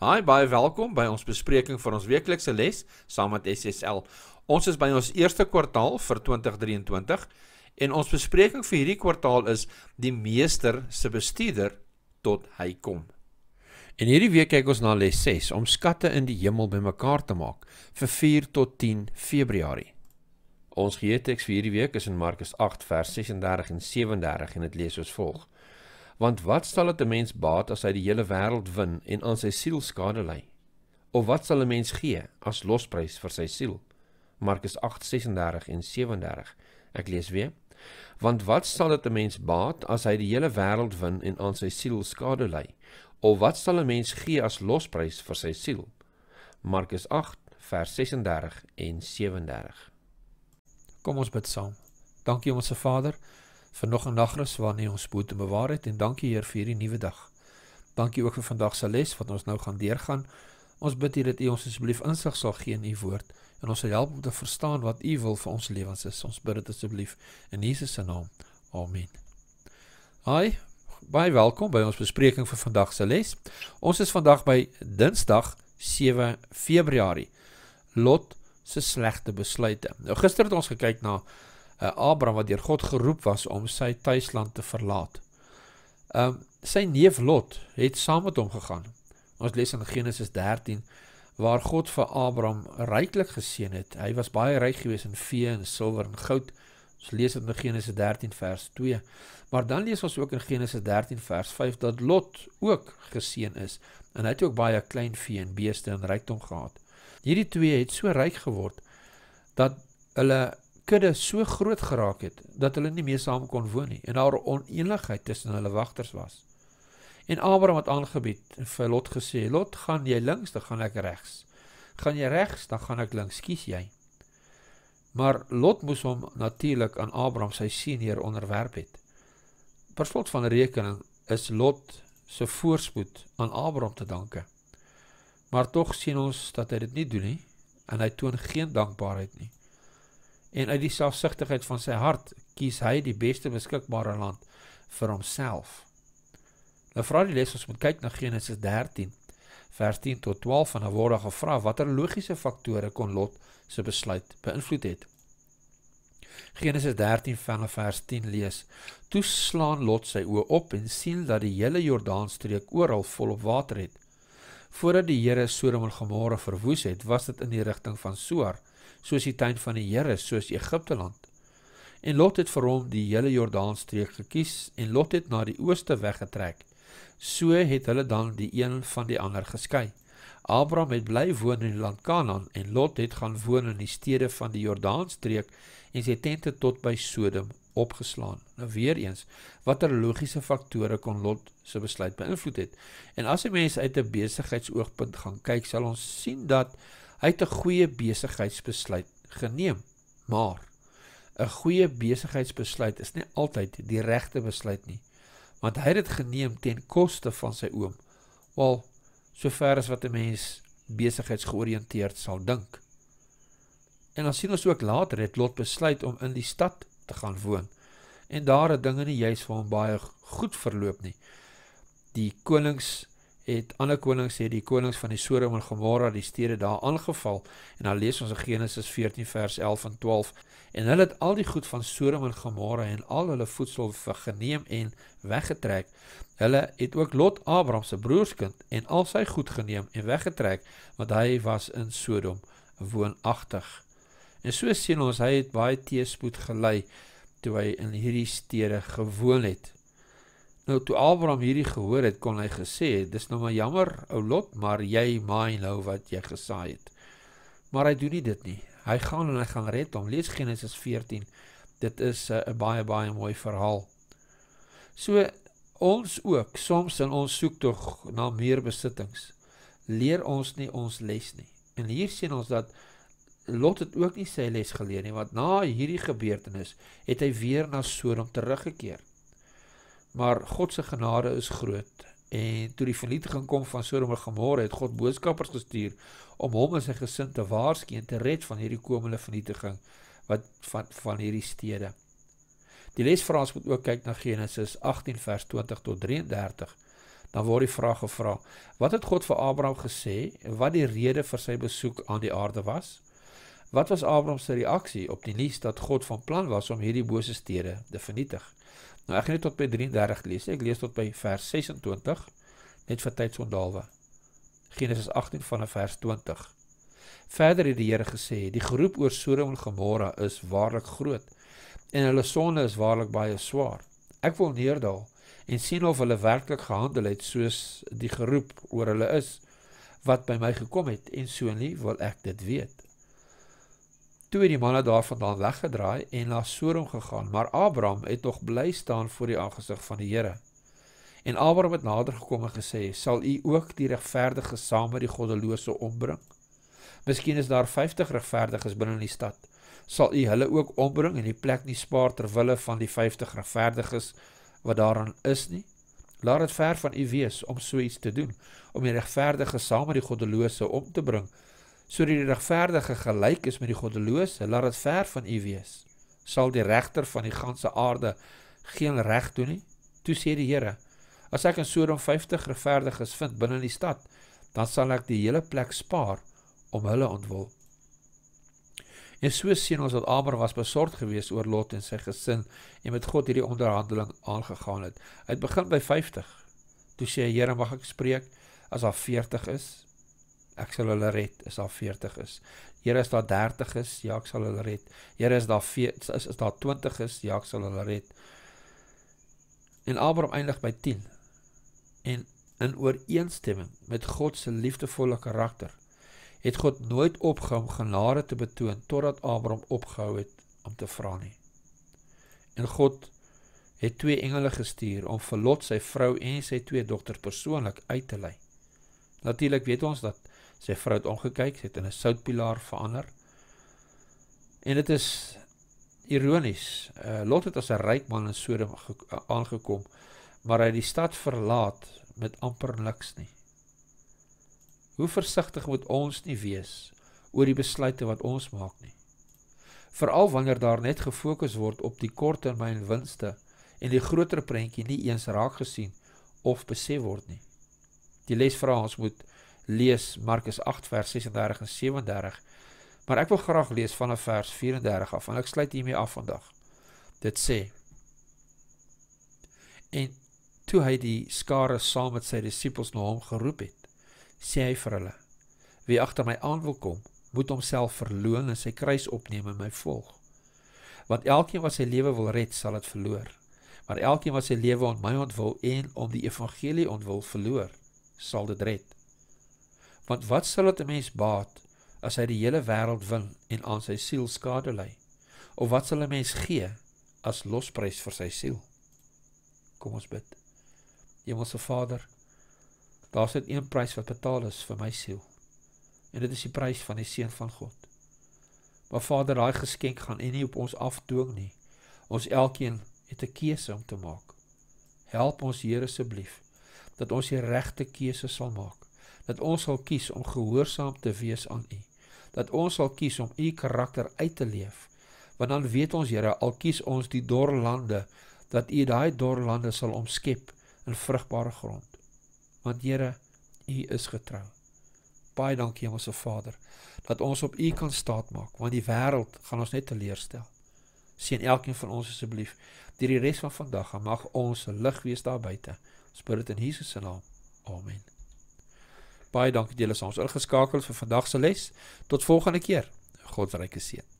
Hi, baie welkom by ons bespreking van ons weeklikse les saam met SSL. Ons is by ons eerste kwartaal vir 2023 en ons bespreking vir hierdie kwartaal is die meester se bestuurder tot hy kom. En hierdie week kyk ons na les 6 om skatte in die hemel bymekaar te maak vir 4 tot 10 Februarie. Ons geheue teks vir hierdie week is in Markus 8 vers 36 en 37 en dit lees soos volg: Want wat sal dit 'n mens baat as hy die hele wêreld wen en aan sy siel skade ly? Of wat sal 'n mens gee as losprys vir sy siel? Markus 8:36 en 37. Ek lees weer. Want wat sal dit 'n mens baat as hy die hele wêreld wen en aan sy siel skade ly? Of wat sal 'n mens gee as losprys vir sy siel? Markus 8:36 en 37. Kom ons bid saam. Dankie ons Vader vir nog 'n nagrus waarna ons moet bewaar het en dankie Heer vir hierdie nuwe dag. Dankie ook vir vandag se les wat ons nou gaan deurgaan. Ons bid hier dat U ons asseblief insig sal gee in U woord en ons sal help om te verstaan wat U wil vir ons lewens is. Ons bid dit asseblief in Jesus se naam. Amen. Hi, baie welkom by ons bespreking vir vandag se les. Ons is vandag by Dinsdag 7 Februarie. Lot se slegte besluite. Nou gister het ons gekyk na uh, Abraham wat deur God geroep was om sy tuisland te verlaat. Um sy neef Lot het saam met hom gegaan. Ons lees in Genesis 13 waar God vir Abraham ryklik geseën het. Hy was baie ryk geweest in vee en silwer en goud. Ons lees dit in Genesis 13 vers 2. Maar dan lees ons ook in Genesis 13 vers 5 dat Lot ook geseën is en hy het ook baie klein vee en beeste en rykdom gehad. Hierdie twee het so ryk geword dat hulle kudde so groot geraak het, dat hulle nie meer saam kon woon nie, en daar oneenigheid tussen hulle wachters was. En Abram het aangebied, en vir Lot gesê, Lot, gaan jy links, dan gaan ek rechts. Gaan jy rechts, dan gaan ek links, kies jy. Maar Lot moes hom natuurlijk aan Abram sy senior onderwerp het. Per slot van rekening is Lot sy voorspoed aan Abram te danke. Maar toch sien ons dat hy dit nie doen nie, en hy toon geen dankbaarheid nie en uit die selfsugtigheid van sy hart kies hy die beste beskikbare land vir homself. Nou vra die les ons moet kyk na Genesis 13 vers 10 tot 12 en dan word daar gevra watter logiese faktore kon Lot se besluit beïnvloed het. Genesis 13 vanaf vers 10 lees: Toe slaan Lot sy oë op en sien dat die hele Jordaanstreek oral volop water het. Voordat die Here Sodom en Gomorra verwoes het, was dit in die rigting van Soar soos die tuin van die Here, soos Egipte land. En Lot het vir hom die hele Jordaanstreek gekies en Lot het na die ooste weggetrek. So het hulle dan die een van die ander geskei. Abraham het bly woon in die land Kanaan en Lot het gaan woon in die stede van die Jordaanstreek en sy tente tot by Sodom opgeslaan. Nou weer eens, watter logiese faktore kon Lot se besluit beïnvloed het? En as 'n mens uit 'n besigheidsoogpunt gaan kyk, sal ons sien dat Hy het 'n goeie besigheidsbesluit geneem, maar 'n goeie besigheidsbesluit is nie altyd die regte besluit nie, want hy het dit geneem ten koste van sy oom. Wel, sover as wat 'n mens besigheidsgeoriënteerd sal dink. En dan sien ons ook later het Lot besluit om in die stad te gaan woon. En daar het dinge nie juis vir hom baie goed verloop nie. Die konings het ander konings sê die konings van die Sodom en Gomorra die stede daar aangeval en dan lees ons in Genesis 14 vers 11 en 12 en hulle het al die goed van Sodom en Gomorra en al hulle voedsel vergeneem en weggetrek hulle het ook Lot Abraham se broerskind en al sy goed geneem en weggetrek want hy was in Sodom woonagtig en so sien ons hy het baie teëspoed gelei toe hy in hierdie stede gewoon het Nou toe Abraham hierdie gehoor het, kon hy gesê het: "Dis nou maar jammer, ou Lot, maar jy maai nou wat jy gesaai het." Maar hy doen nie dit nie. Hy gaan en hy gaan red hom. Lees Genesis 14. Dit is eh, 'n uh, baie baie mooi verhaal. So ons ook, soms in ons soek tog na meer besittings, leer ons nie ons les nie. En hier sien ons dat Lot het ook nie sy les geleer nie, want na hierdie gebeurtenis het hy weer na Sodom teruggekeer maar God se genade is groot en toe die vernietiging kom van Sodom en Gomorra het God boodskappers gestuur om hom en sy gesin te waarsku en te red van hierdie komende vernietiging wat van van hierdie stede. Die les vra ons moet ook kyk na Genesis 18 vers 20 tot 33. Dan word die vraag gevra: Wat het God vir Abraham gesê en wat die rede vir sy besoek aan die aarde was? Wat was Abraham se reaksie op die nuus dat God van plan was om hierdie bose stede te vernietig? Nou ek gaan net tot by 33 lees. Ek lees tot by vers 26 net vir tydsondalwe. Genesis 18 vanaf vers 20. Verder het die Here gesê: "Die geroep oor Sodom en Gomorra is waarlik groot en hulle sonde is waarlik baie swaar. Ek wil neerdal en sien of hulle werklik gehandel het soos die geroep oor hulle is wat by my gekom het en so nie wil ek dit weet." toe die manne daarvandaan weggedraai en na Sodom gegaan, maar Abraham het nog bly staan voor die aangesig van die Here. En Abraham het nader gekom en gesê: "Sal u ook die regverdige saam met die goddelose ombring? Miskien is daar 50 regverdiges binne in die stad. Sal u hulle ook ombring en die plek nie spaar ter wille van die 50 regverdiges wat daaraan is nie? Laat dit ver van u wees om so iets te doen, om die regverdige saam met die goddelose om te bring." sodat die regverdige gelyk is met die goddelose, laat dit ver van u wees. Sal die regter van die ganse aarde geen reg doen nie? Toe sê die Here: As ek in Sodom 50 regverdiges vind binne in die stad, dan sal ek die hele plek spaar om hulle ontwil. En so sien ons dat Abraham was besorg geweest oor Lot en sy gesin en met God hierdie onderhandeling aangegaan het. Hy het begin by 50. Toe sê hy: Here, mag ek spreek as daar 40 is? ek sal hulle red as daar 40 is. Here as daar 30 is, ja ek sal hulle red. Here as daar is as daar 20 is, ja ek sal hulle red. En Abraham eindig by 10. En in ooreenstemming met God se liefdevolle karakter het God nooit opgehou om genade te betoon totdat Abraham opgehou het om te vra nie. En God het twee engele gestuur om vir Lot sy vrou en sy twee dogters persoonlik uit te lei. Natuurlik weet ons dat Sy vrou het omgekyk, sy het in 'n soutpilaar verander. En dit is ironies. Uh, Lot het as 'n ryk man in Sodom aangekom, maar hy het die stad verlaat met amper niks nie. Hoe versigtig moet ons nie wees oor die besluite wat ons maak nie? Veral wanneer daar net gefokus word op die korttermynwinste en die groter prentjie nie eens raak gesien of besef word nie. Die les vra ons moet lees Markus 8 vers 36 en 37. Maar ek wil graag lees vanaf vers 34 af en ek sluit hiermee af vandag. Dit sê: En toe hy die skare saam met sy disippels na hom geroep het, sê hy vir hulle: Wie agter my aan wil kom, moet homself verloën en sy kruis opneem en my volg. Want elkeen wat sy lewe wil red, sal dit verloor. Maar elkeen wat sy lewe aan my ontwil en om die evangelie ontwil verloor, sal dit red want wat sal dit 'n mens baat as hy die hele wêreld wen en aan sy siel skade ly? Of wat sal 'n mens gee as losprys vir sy siel? Kom ons bid. Hemelse Vader, daar's net een prys wat betaal is vir my siel. En dit is die prys van die seun van God. Maar Vader, daai geskenk gaan en nie op ons afdwing nie. Ons elkeen het 'n keuse om te maak. Help ons Here asseblief dat ons die regte keuse sal maak dat ons sal kies om gehoorsaam te wees aan U. Dat ons sal kies om U karakter uit te leef. Want dan weet ons, Here, al kies ons die dorre lande, dat U daai dorre lande sal omskep in vrugbare grond. Want Here, U is getrou. Baie dankie, Hemelse Vader, dat ons op U kan staatmaak, want die wêreld gaan ons net teleerstel. Seën elkeen van ons asseblief deur die res van vandag. Mag ons lig wees daar buite. Spreek dit in Jesus se naam. Amen. Baie dankie dat julle ons ingeskakel het vir vandag se les. Tot volgende keer. Godryke seën.